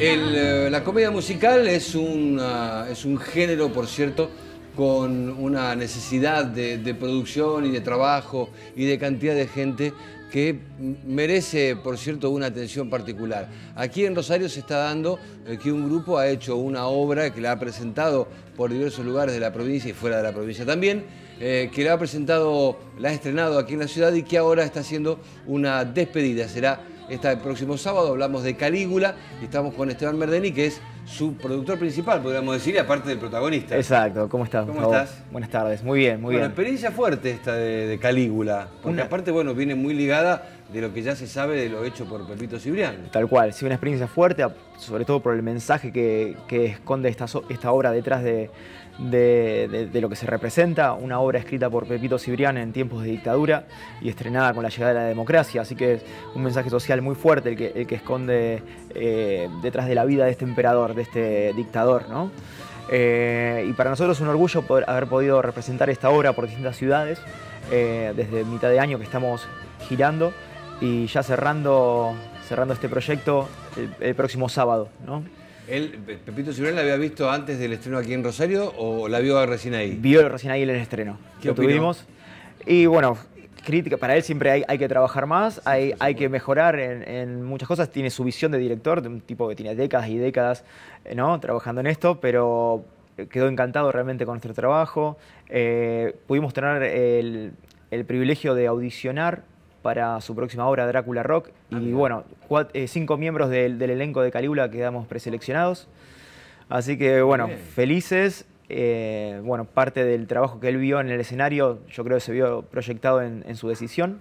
Eh, la comedia musical es, ah, es un género, por cierto, con una necesidad de, producción y de trabajo y de cantidad de gente que merece, por cierto, una atención particular. Aquí en Rosario se está dando eh, que un grupo ha hecho una obra que la ha presentado por diversos lugares de la provincia y fuera de la provincia también, eh, que la ha presentado, la ha estrenado aquí en la ciudad y que ahora está haciendo una despedida. Será el próximo sábado hablamos de Calígula y estamos con Esteban Merdeni, que es su productor principal, podríamos decir, y aparte del protagonista. Exacto, ¿cómo estás? ¿Cómo estás? Buenas tardes, muy bien, muy bien. Una experiencia fuerte esta de, Calígula, porque aparte, bueno, viene muy ligada de lo que ya se sabe de lo hecho por Pepito Cibrián. Tal cual, sí, una experiencia fuerte, sobre todo por el mensaje que, esconde esta, obra detrás de, lo que se representa, una obra escrita por Pepito Cibrián en tiempos de dictadura y estrenada con la llegada de la democracia, así que es un mensaje social muy fuerte el que, esconde eh, detrás de la vida de este emperador, de este dictador, ¿no? Eh, y para nosotros es un orgullo haber podido representar esta obra por distintas ciudades, eh, desde mitad de año que estamos girando y ya cerrando, cerrando este proyecto el, próximo sábado. ¿Pepito Cibrán la había visto antes del estreno aquí en Rosario o la vio recién ahí? Vio recién ahí el estreno. que tuvimos. Y bueno, crítica, para él siempre hay, que trabajar más, hay, hay que mejorar en, muchas cosas. Tiene su visión de director, de un tipo que tiene décadas y décadas eh, ¿no? trabajando en esto, pero eh, quedó encantado realmente con nuestro trabajo. Eh, pudimos tener el, el privilegio de audicionar para su próxima obra, Drácula Rock. Y bueno, eh, cinco miembros del, elenco de Calígula quedamos preseleccionados. Así que bueno, felices. Eh, bueno, parte del trabajo que él vio en el escenario, yo creo que se vio proyectado en, su decisión.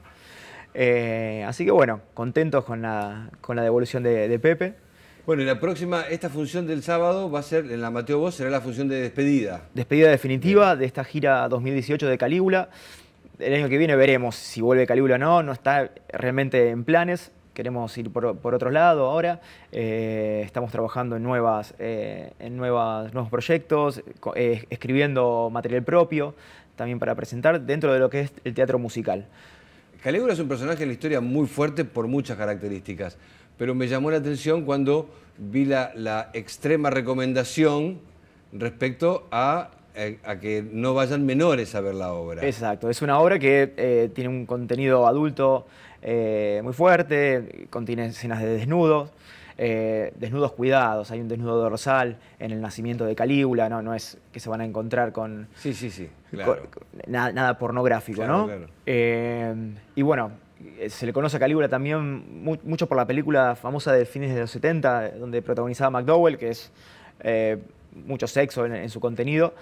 Eh, así que bueno, contentos con la, devolución de, Pepe. Bueno, y la próxima, esta función del sábado va a ser, en la Mateo Vos, será la función de despedida. Despedida definitiva de esta gira 2018 de Calígula el año que viene veremos si vuelve Calígula o no, no está realmente en planes, queremos ir por, otro lado ahora. Eh, estamos trabajando en, nuevas, eh, en nuevos proyectos, eh, escribiendo material propio también para presentar dentro de lo que es el teatro musical. Calígula es un personaje en la historia muy fuerte por muchas características, pero me llamó la atención cuando vi la extrema recomendación respecto a a, que no vayan menores a ver la obra. Exacto, es una obra que eh, tiene un contenido adulto eh, muy fuerte, contiene escenas de desnudos. Eh, desnudos cuidados, hay un desnudo dorsal en el nacimiento de Calígula, no, no es que se van a encontrar con... Sí, sí, sí, nada, pornográfico, ¿no? y bueno, se le conoce a Calígula también mucho por la película famosa de fines de los 70, donde protagonizaba McDowell, que es mucho sexo en, su contenido.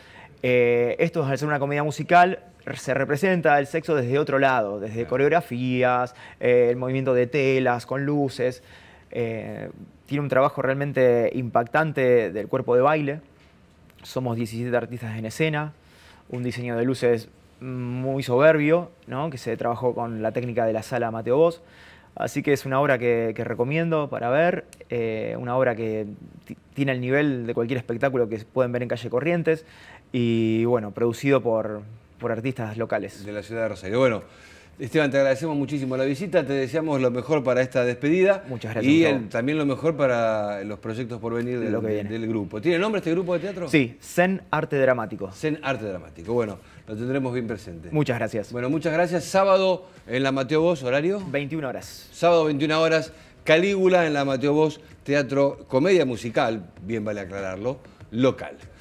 Eh, esto al ser una comedia musical, se representa el sexo desde otro lado, desde coreografías, eh, el movimiento de telas, con luces. Eh, tiene un trabajo realmente impactante del cuerpo de baile. Somos 17 artistas en escena, un diseño de luces muy soberbio, que se trabajó con la técnica de la sala Mateo Bosch. Así que es una obra que, recomiendo para ver, eh, una obra que tiene el nivel de cualquier espectáculo que pueden ver en Calle Corrientes y bueno, producido por, por artistas locales. De la ciudad de Rosario. Bueno, Esteban, te agradecemos muchísimo la visita, te deseamos lo mejor para esta despedida. Muchas gracias. Y también lo mejor para los proyectos por venir del, del, grupo. ¿Tiene nombre este grupo de teatro? Sí, Zen Arte Dramático. Zen Arte Dramático, bueno, lo tendremos bien presente. Muchas gracias. Bueno, muchas gracias. Sábado en la Mateo Voz, horario. 21 horas. Sábado 21 horas, Calígula en la Mateo Voz, teatro, comedia musical, bien vale aclararlo, local.